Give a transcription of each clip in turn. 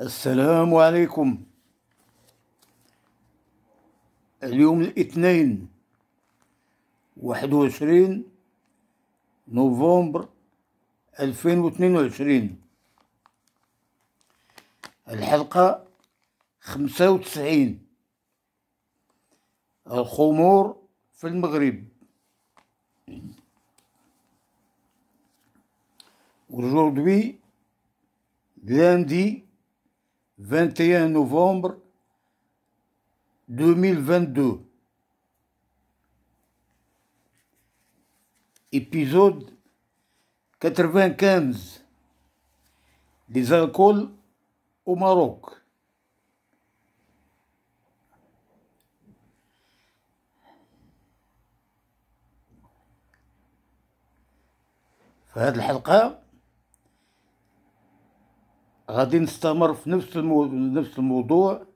السلام عليكم اليوم الاثنين واحد وعشرين نوفمبر الفين واثنين وعشرين الحلقة خمسة وتسعين الخمور في المغرب aujourd'hui lundi 21 novembre 2022. Épisode 95 des alcools au Maroc. في هذه الحلقة غادي نستمر في نفس المو... نفس الموضوع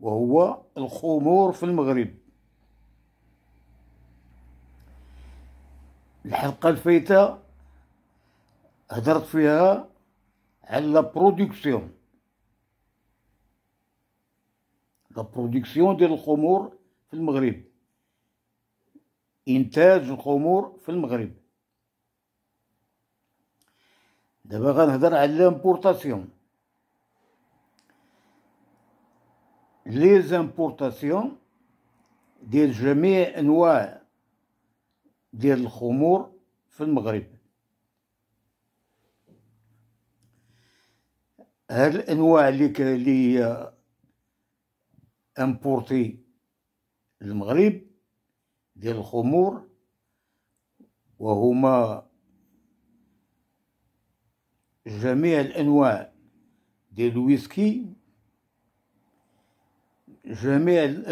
وهو الخمور في المغرب الحلقه الفايته هدرت فيها على لا برودكسيون لا برودكسيون ديال الخمور في المغرب انتاج الخمور في المغرب دابا غنهضر على لامبورطاسيون لي زامبورطاسيون ديال جميع انواع ديال الخمور في المغرب هاد الانواع اللي اللي هي امبورتي المغرب ديال الخمور وهما Jamais elle a noir de whisky, jamais elle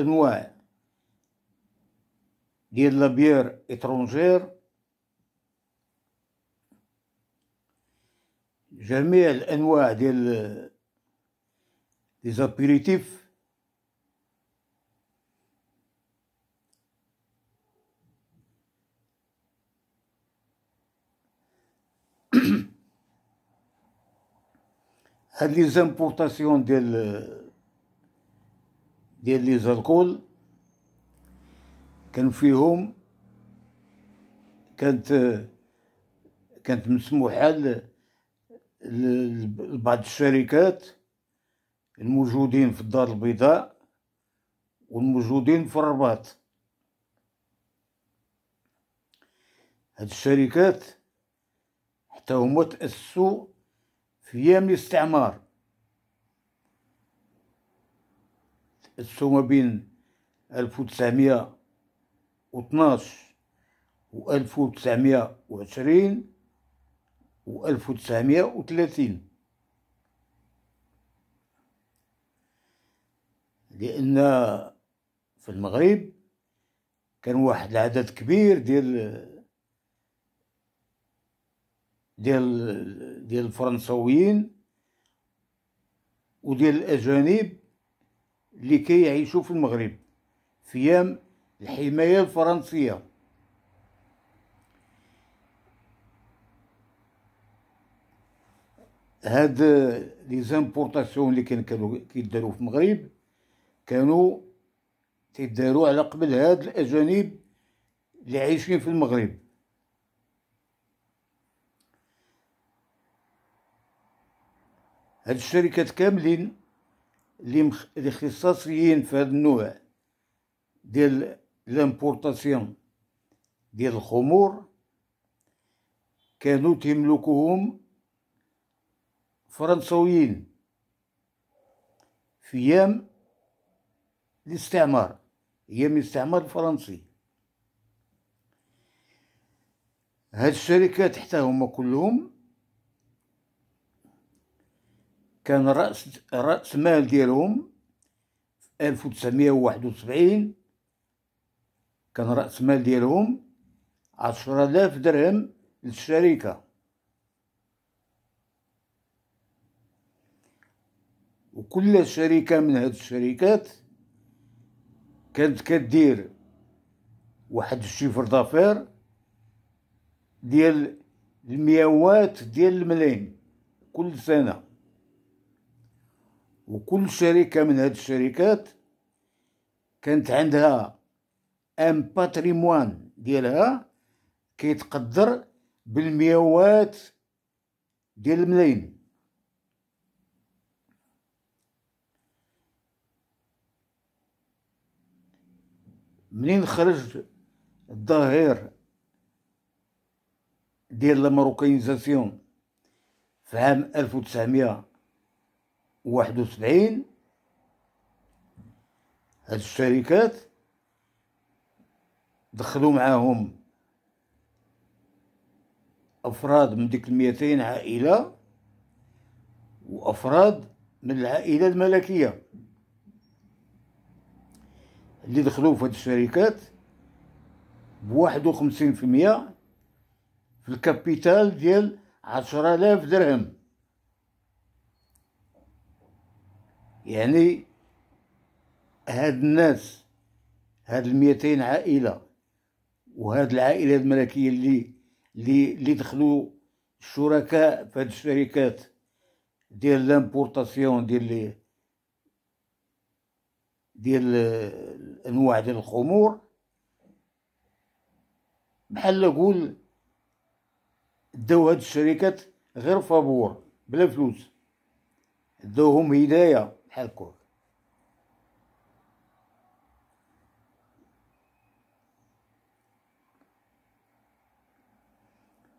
de la bière étrangère, jamais elle noir euh, des apéritifs. هاد لي زامبورطاسيون ديال ديال لي زالكول كان فيهم كانت كانت مسموحه لبعض الشركات الموجودين في الدار البيضاء والموجودين في الرباط هاد الشركات حتى هما تأسسوا في أيام الإستعمار تسو ما بين ألف وتسعمية واتناش ألف وتسعمية وعشرين و ألف وتسعمية وثلاثين لأن في المغرب كان واحد العدد كبير ديال ديال ديال الفرنسويين وديال الاجانب اللي كيعيشوا في المغرب في ايام الحمايه الفرنسيه هاد لي زامبورطاسيون اللي كان كانوا كيداروا في المغرب كانوا تيداروا على قبل هاد الاجانب اللي عايشين في المغرب هاد الشركات كاملين اللي مخ... اختصاصيين في هاد النوع ديال لامبورتاسيون ديال الخمور كانوا تملكهم فرنسويين في ايام الاستعمار ايام الاستعمار الفرنسي هاد الشركات حتى هما كلهم كان رأس رأس مال ديالهم في 1971 كان رأس مال ديالهم عشرة آلاف درهم للشركة وكل شركة من هاد الشركات كانت كدير واحد الشيفر دافير ديال المياوات ديال الملايين كل سنه وكل شركه من هذه الشركات كانت عندها ان باتريموان ديالها كيتقدر بالمئات ديال الملايين منين خرج الظهير ديال لا في عام 1900 واحد وسبعين هاد الشركات دخلوا معاهم أفراد من ديك الميتين عائلة وأفراد من العائلة الملكية اللي دخلوا في هاد الشركات بواحد وخمسين في المية في الكابيتال ديال عشرالاف درهم يعني هاد الناس هاد الميتين عائلة وهاد العائلة الملكية اللي اللي اللي دخلوا شركاء في هاد الشركات ديال لامبورطاسيون ديال ديال الانواع ديال الخمور بحال نقول داو هاد الشركات غير فابور بلا فلوس داوهم هدايه Helco.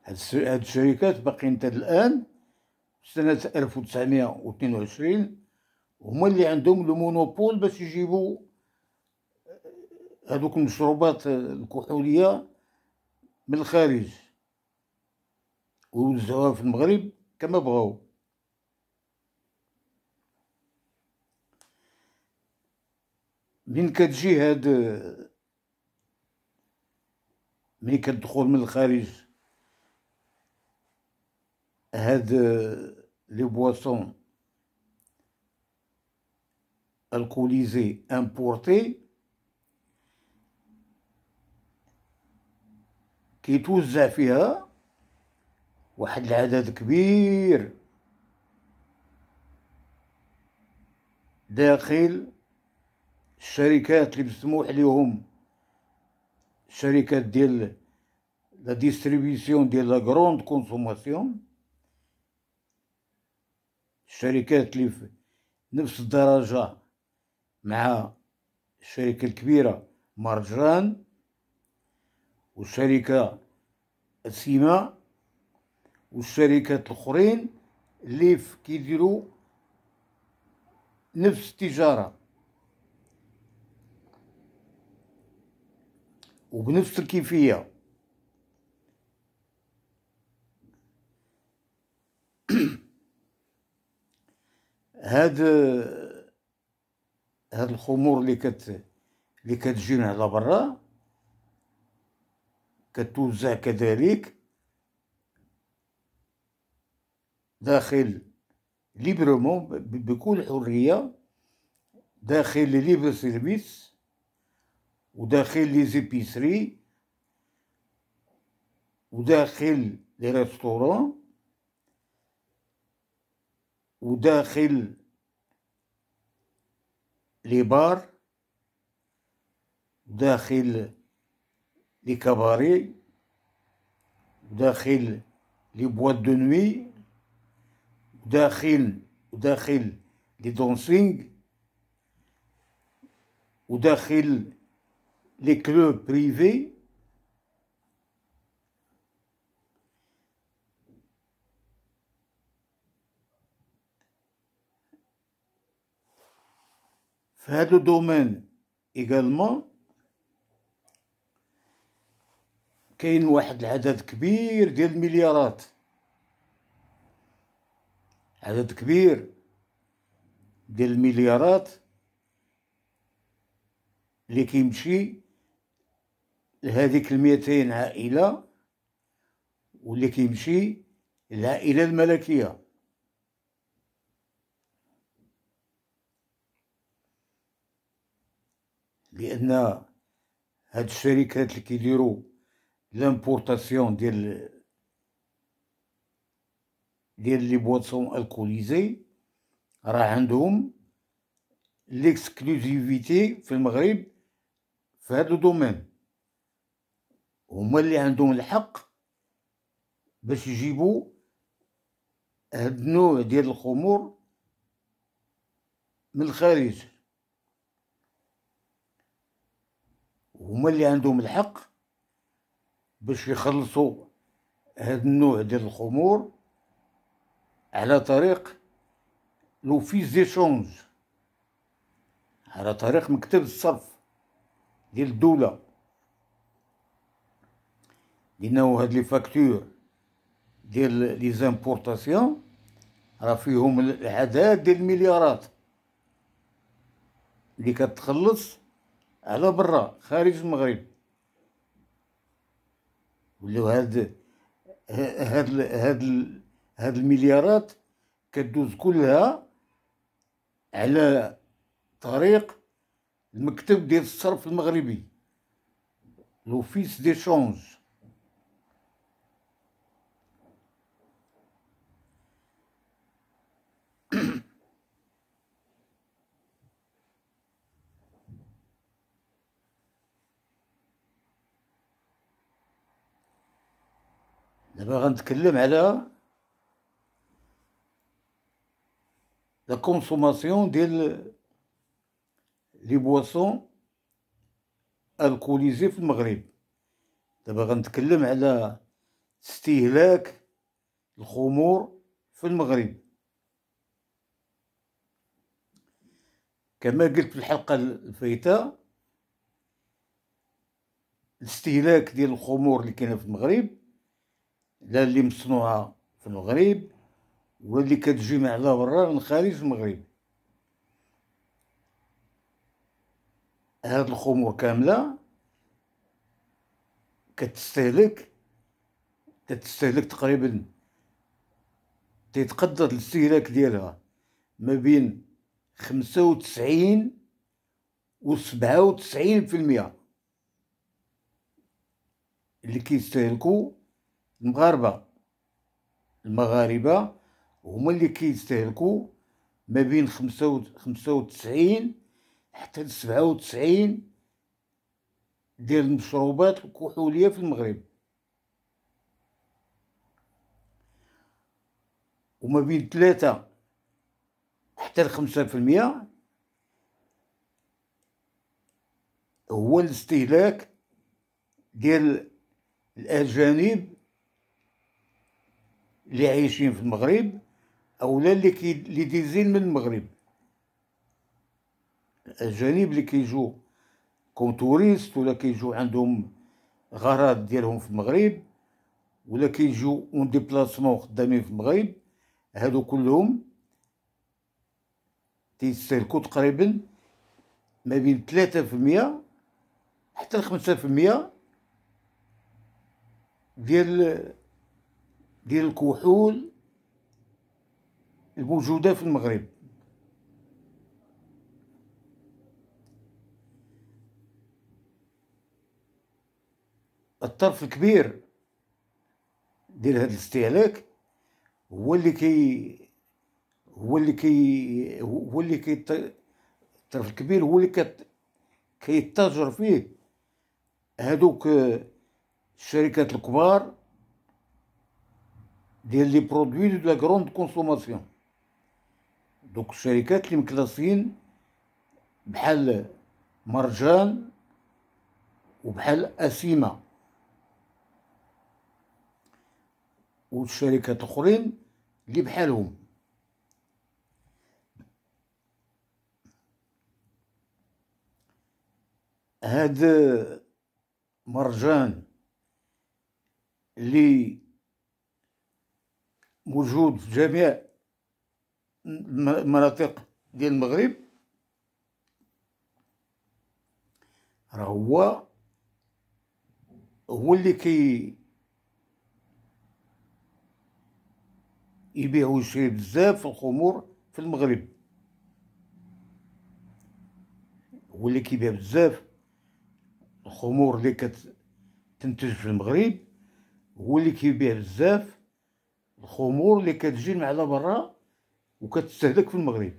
هاد الشركات باقيين حتى الان سنة 1922 هما اللي عندهم المونوبول باش يجيبوا هذوك آه، المشروبات آه، الكحولية من الخارج ويوزعوها في المغرب كما بغاو من كتجي هاد منين كتدخل من الخارج هاد لي بواسون الكوليزي امبورتي كيتوزع فيها واحد العدد كبير داخل الشركات اللي مسموح لهم الشركات ديال لا ديستريبيسيون ديال لا غروند كونسوماسيون الشركات اللي في نفس الدرجة مع الشركة الكبيرة مرجران والشركة سيما والشركات الأخرين اللي كيديروا نفس التجاره وبنفس الكيفية هاد هاد الخمور اللي كت اللي كتجينا على برا كتوزع كذلك داخل ليبرمون بكل حريه داخل ليبر سيرفيس وداخل لي زيبيسري وداخل لي ريستورون وداخل لي بار داخل لي كاباري داخل لي بواط دو نوي داخل وداخل لي دونسينغ وداخل les clubs privés في هذا الدومين ايجالمون كاين واحد العدد كبير ديال المليارات عدد كبير ديال المليارات اللي كيمشي لهذيك الميتين عائلة واللي كيمشي العائلة الملكية لأن هاد الشركات اللي كيديرو لامبورطاسيون ديال ديال لي بواتسون الكوليزي راه عندهم ليكسكلوزيفيتي في المغرب في هاد الدومين هما اللي عندهم الحق باش يجيبوا هاد النوع ديال الخمور من الخارج هما اللي عندهم الحق باش يخلصوا هاد النوع ديال الخمور على طريق لوفيس شونج على طريق مكتب الصرف ديال الدوله لانه هاد لي فاكتور ديال لي زامبورطاسيون راه فيهم العداد ديال المليارات اللي كتخلص على برا خارج المغرب ولو هاد هاد هاد هاد المليارات كدوز كلها على طريق المكتب ديال الصرف المغربي لوفيس دي شونج دابا غنتكلم على لا كونسوماسيون ديال لي بواسون الكوليزي في المغرب دابا غنتكلم على استهلاك الخمور في المغرب كما قلت في الحلقة الفايتة الاستهلاك ديال الخمور اللي كاينه في المغرب لا اللي مصنوعه في المغرب ولا اللي كتجي من برا من خارج المغرب هاد الخمور كامله كتستهلك كتستهلك تقريبا تتقدر الاستهلاك ديالها ما بين خمسة وتسعين وسبعة وتسعين في المية اللي كيستهلكو المغاربه المغاربه هما اللي كيستهلكوا ما بين خمسة خمسة وتسعين حتى سبعة وتسعين ديال المشروبات الكحولية في المغرب وما بين ثلاثة حتى لخمسة في المية هو الاستهلاك ديال الأجانب اللي عايشين في المغرب او لا اللي كي اللي ديزين من المغرب الاجانب اللي كيجوا كون توريست ولا كيجوا عندهم غرض ديالهم في المغرب ولا كيجوا اون ديبلاسمون خدامين في المغرب هادو كلهم تيستهلكوا تقريبا ما بين ثلاثة في المية حتى خمسة في المية ديال ديال الكحول الموجودة في المغرب الطرف الكبير ديال هذا الاستهلاك هو اللي كي هو اللي كي هو اللي كي الطرف الكبير هو اللي كت كيتاجر فيه هادوك الشركات الكبار ديال لي برودوي دو لا كروند كونسوماسيون دوك الشركات اللي مكلاسين بحال مرجان وبحال اسيما والشركات الاخرين اللي بحالهم هاد مرجان اللي موجود في جميع المناطق ديال المغرب راه هو هو اللي كي يبيع ويشري بزاف الخمور في المغرب هو اللي كيبيع بزاف الخمور اللي كتنتج في المغرب هو اللي كيبيع بزاف الخمور اللي كتجي من على برا وكتستهلك في المغرب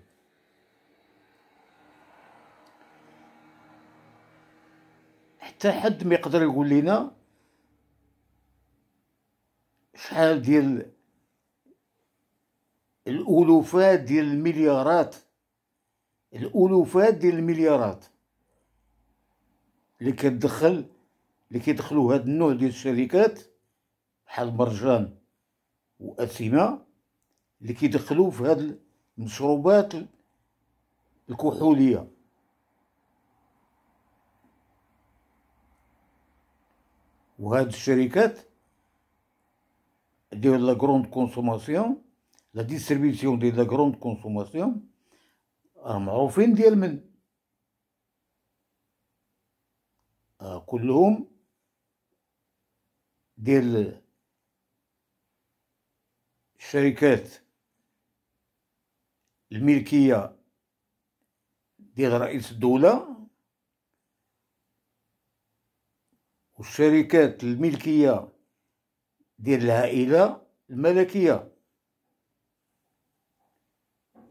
حتى حد ما يقدر يقول لنا شحال ديال الالوفات ديال المليارات الالوفات ديال المليارات اللي كتدخل اللي كيدخلوا هاد النوع ديال الشركات بحال مرجان وأثيمة اللي كيدخلوا في هاد المشروبات الكحولية وهاد الشركات ديال لا كروند كونسوماسيون لا ديستريبيسيون ديال لا كروند كونسوماسيون راه معروفين ديال من آه، كلهم ديال شركات الملكية ديال رئيس الدولة والشركات الملكية ديال العائلة الملكية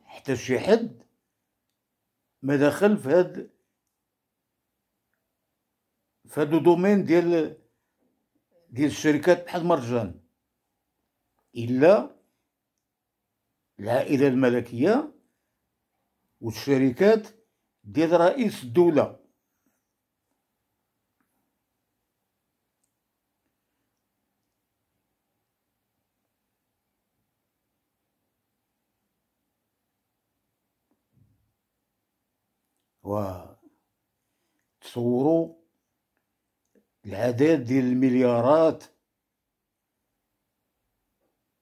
حتى شي حد ما دخل في هاد في هادو دومين ديال ديال الشركات بحال مرجان الا العائله الملكيه والشركات ديال رئيس الدوله و تصوروا العدد ديال المليارات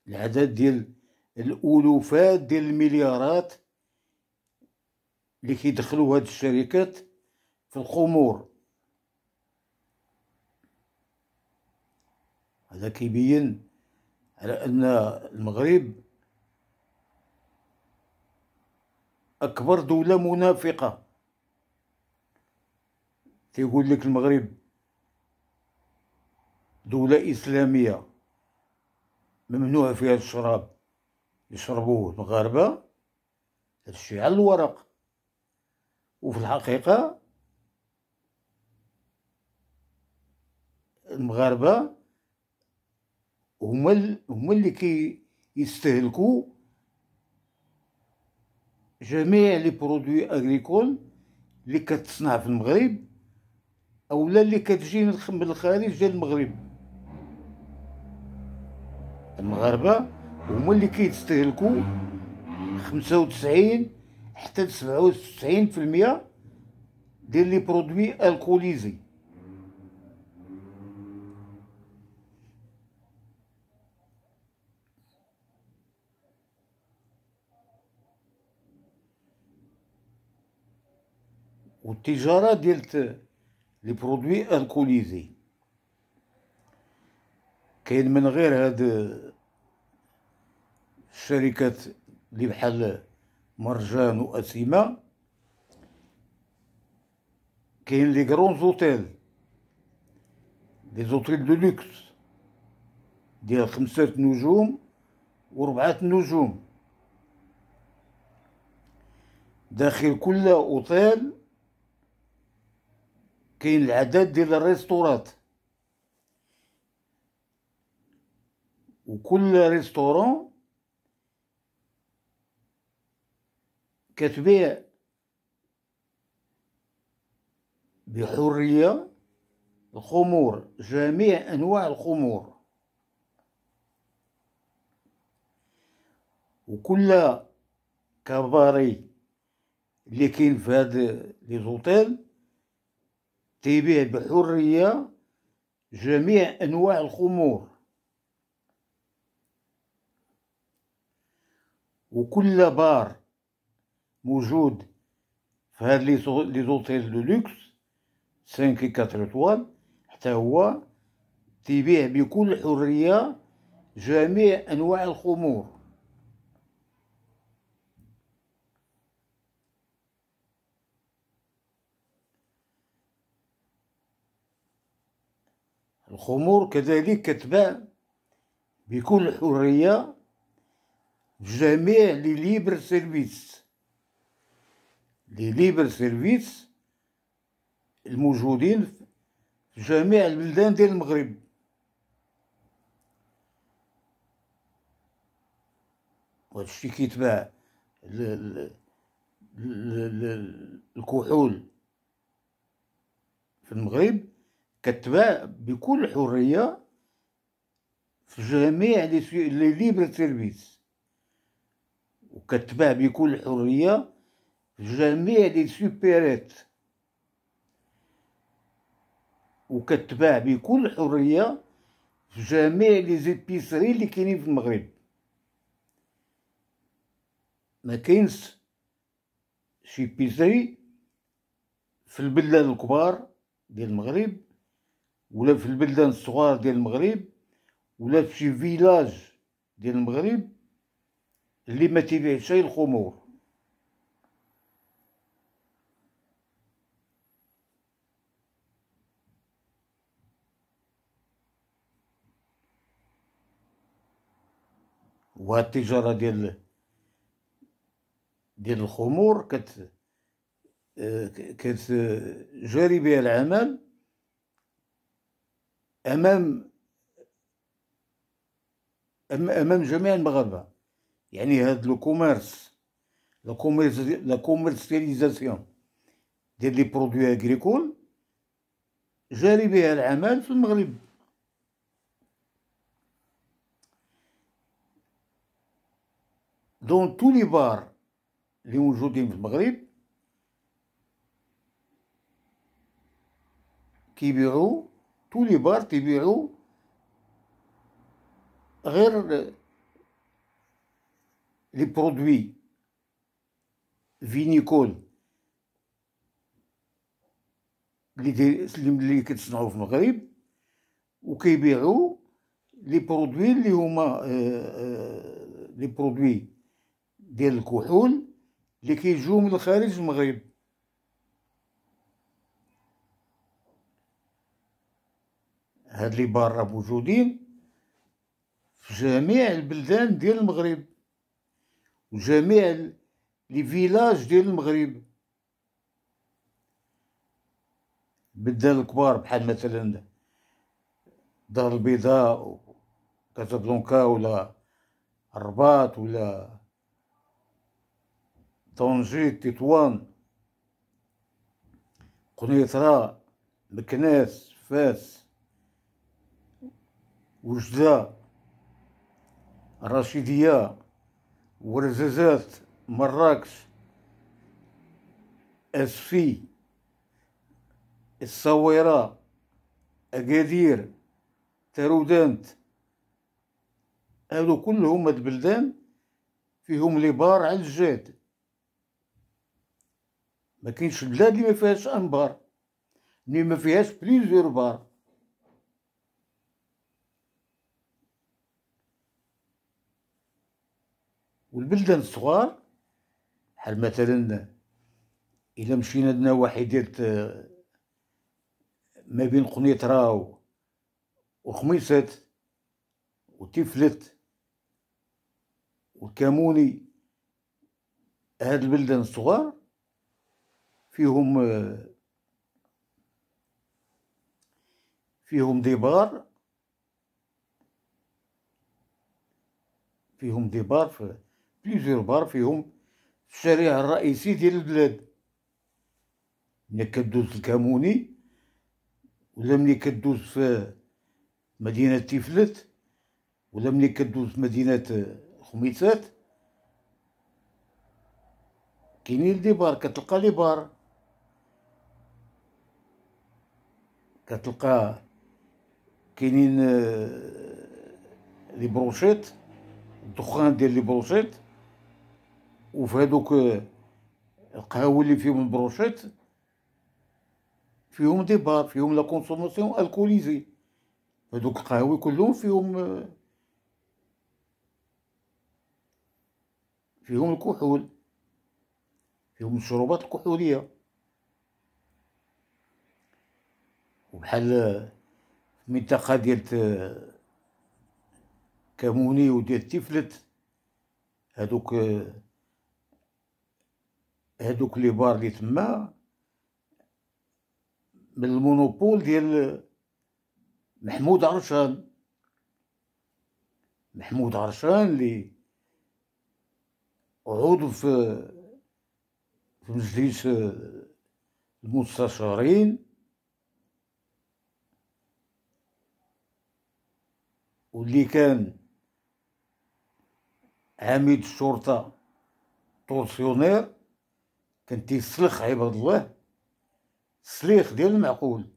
العدد ديال الالوفات ديال المليارات اللي كيدخلوا هاد الشركات في الخمور هذا كيبين على ان المغرب اكبر دوله منافقه تيقول لك المغرب دوله اسلاميه ممنوع فيها الشراب يشربوه المغاربة هادشي على الورق وفي الحقيقة المغاربة هما هما اللي كي يستهلكوا جميع لي برودوي اغريكول اللي كتصنع في المغرب اولا اللي كتجي من الخارج ديال المغرب المغاربه هما اللي كيتستهلكوا 95 حتى 97% ديال لي برودوي الكوليزي والتجاره ديال لي برودوي الكوليزي كاين من غير هاد الشركات اللي بحال مرجان واسيما كاين لي كرون زوتيل لي زوتيل دو لوكس ديال خمسة نجوم وربعة نجوم داخل كل اوتيل كاين العدد ديال الريستورات وكل ريستورون كتبيع بحرية الخمور جميع أنواع الخمور وكل كباري اللي كاين في هاد لي زوتيل تيبيع بحرية جميع أنواع الخمور وكل بار موجود في هاد لي زوتيل دو لوكس 5 و 4 طوال حتى هو تبيع بكل حرية جميع أنواع الخمور الخمور كذلك كتباع بكل حرية جميع لي ليبر سيرفيس لي ليبر سيرفيس الموجودين في جميع البلدان ديال المغرب وهادشي كيتباع الكحول في المغرب كتباع بكل حرية في جميع لي ليبر سيرفيس وكتباع بكل حرية جميع دي السوبرات وكتباع بكل حريه في جميع لي زيبيسري اللي كاينين في المغرب ما كاينش شي بيسري في البلدان الكبار ديال المغرب ولا في البلدان الصغار ديال المغرب ولا في شي فيلاج ديال المغرب اللي ما تبيعش الخمور التجارة ديال ديال الخمور كت جاري بها العمل امام امام جميع المغاربه يعني هاد لو كوميرس لو كوميرس لو كوميرسياليزاسيون ديال لي برودوي اغريكول جاري بها العمل في المغرب دون تو لي بار اللي موجودين في المغرب كيبيعوا تو لي بار تبيعوا غير لي برودوي فينيكول لي دي اللي كتصنعوا في المغرب وكيبيعوا لي برودوي اللي هما لي برودوي ديال الكحول اللي كيجيو من خارج المغرب هاد لي بار موجودين في جميع البلدان ديال المغرب وجميع لي فيلاج ديال المغرب بلدان الكبار بحال مثلا دار البيضاء كازابلانكا ولا الرباط ولا طنجيت تطوان قنيطرة مكناس فاس وجدة الرشيدية ورزازات مراكش أسفي الصويرة أكادير تارودانت هادو كلهم هاد البلدان فيهم لي بار على الجاد ما كاينش بلاد اللي ما فيهاش انبار اللي ما فيهاش بليزيور بار والبلدان الصغار بحال مثلا الا مشينا لنواحي ديال آه، ما بين قنيطره وخميسات وتفلت وكاموني هاد البلدان الصغار فيهم فيهم ديبار فيهم ديبار في بليزيور بار فيهم الشارع الرئيسي ديال البلاد ملي كدوز الكاموني ولا ملي كدوز في مدينة تفلت ولا ملي كدوز في مدينة خميسات كاينين لي بار كتلقى لي بار كتلقى كاينين آه، لي بروشيت الدخان ديال لي بروشيت وفي هادوك آه، القهاوي اللي فيهم بروشيط فيهم دي بار فيهم لا كونسوماسيون الكوليزي هادوك القهاوي كلهم فيهم آه، فيهم الكحول فيهم المشروبات الكحوليه وبحال المنطقة ديال كاموني وديال تفلت هادوك هادوك لي بار لي تما من المونوبول ديال محمود عرشان محمود عرشان لي عضو في في مجلس المستشارين واللي كان عميد الشرطة طورسيونير كان تيسلخ عباد الله سليخ ديال المعقول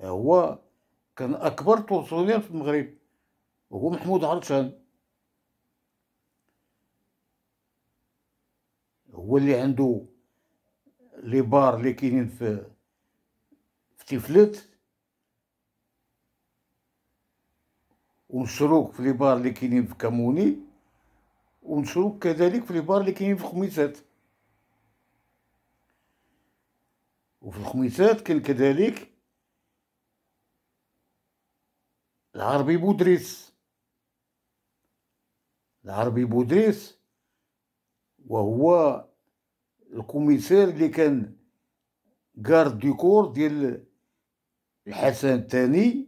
هو كان أكبر طورسيونير في المغرب وهو محمود عرشان هو اللي عنده لي بار اللي كاينين في في تفلت ونشروك في لي بار اللي كاينين في كاموني ونشروك كذلك في لي بار اللي كاينين في خميسات وفي الخميسات كان كذلك العربي بودريس العربي بودريس وهو الكوميسير اللي كان غارد ديكور ديال الحسن الثاني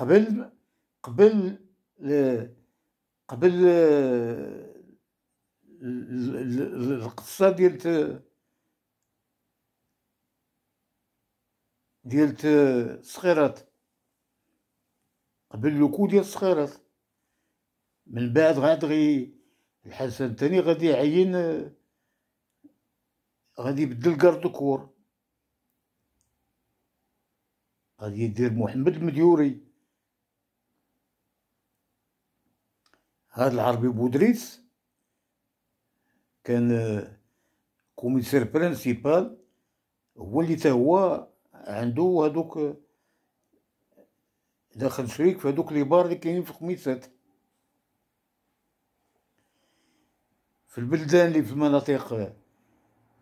قبل قبل قبل القصه ديالت ديال الصخيرات قبل لوكو ديال الصخيرات من بعد غاد غي الحسن الثاني غادي يعين غادي يبدل كارد كور غادي يدير محمد المديوري هذا العربي بودريس كان آه، كوميسير برانسيبال هو اللي تا هو عنده هذوك آه، داخل شريك في هذوك لي بار اللي كاينين في خميسات في البلدان اللي في المناطق آه،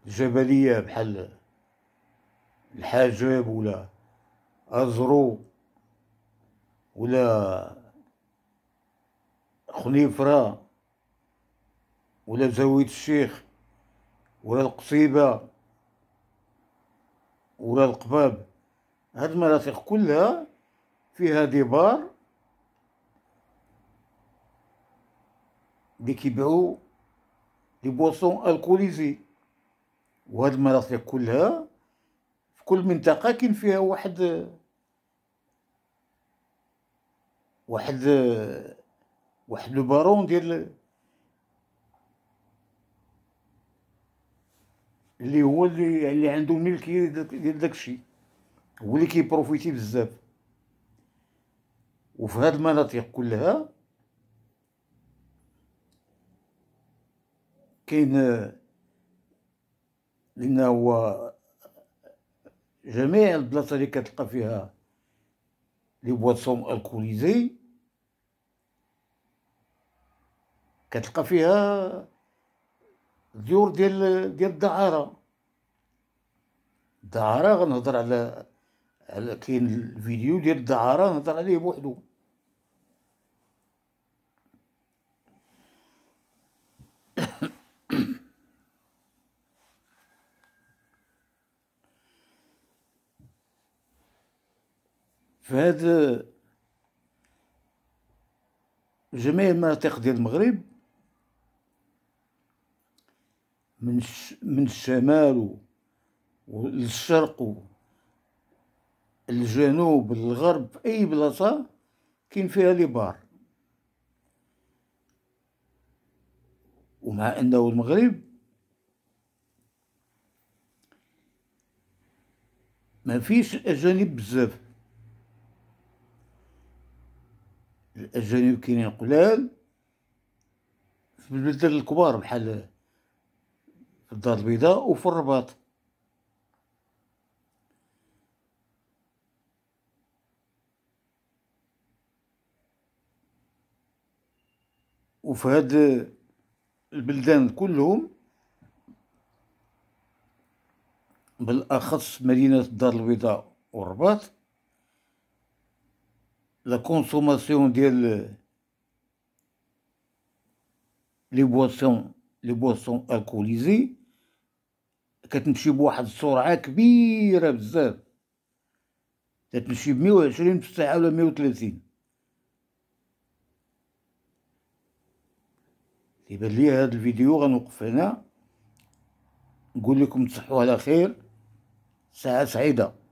الجبلية بحال الحاجب ولا أزرو ولا خنيفرة ولا زاوية الشيخ ولا القصيبة ولا القباب هاد المناطق كلها فيها ديبار اللي كيبيعو دي بوصون الكوليزي وهاد المناطق كلها في كل منطقة كاين فيها واحد واحد واحد البارون ديال اللي هو اللي, اللي عنده ملكيه ديال داكشي هو اللي كيبروفيتي بزاف وفي هاد المناطق كلها كاين لان هو جميع البلاصه اللي كتلقى فيها لي بواتسون الكوليزي كتلقى فيها ديور ديال ديال الدعاره الدعاره غنهضر على على كاين الفيديو ديال الدعاره نهضر عليه بوحدو فهاد جميع المناطق ديال المغرب من من الشمال للشرق الجنوب الغرب اي بلاصه كاين فيها لي بار ومع انه المغرب ما فيش اجانب بزاف الاجانب كاينين قلال في البلدان الكبار بحال الدار البيضاء وفي الرباط وفي هاد البلدان كلهم بالأخص مدينة الدار البيضاء والرباط لا كونسوماسيون ديال لي بواسون لي بواسون الكوليزي كتمشي بواحد السرعه كبيره بزاف كتمشي ب 120 في الساعه ولا 130 يبان لي هذا الفيديو غنوقف هنا نقول لكم تصحوا على خير ساعه سعيده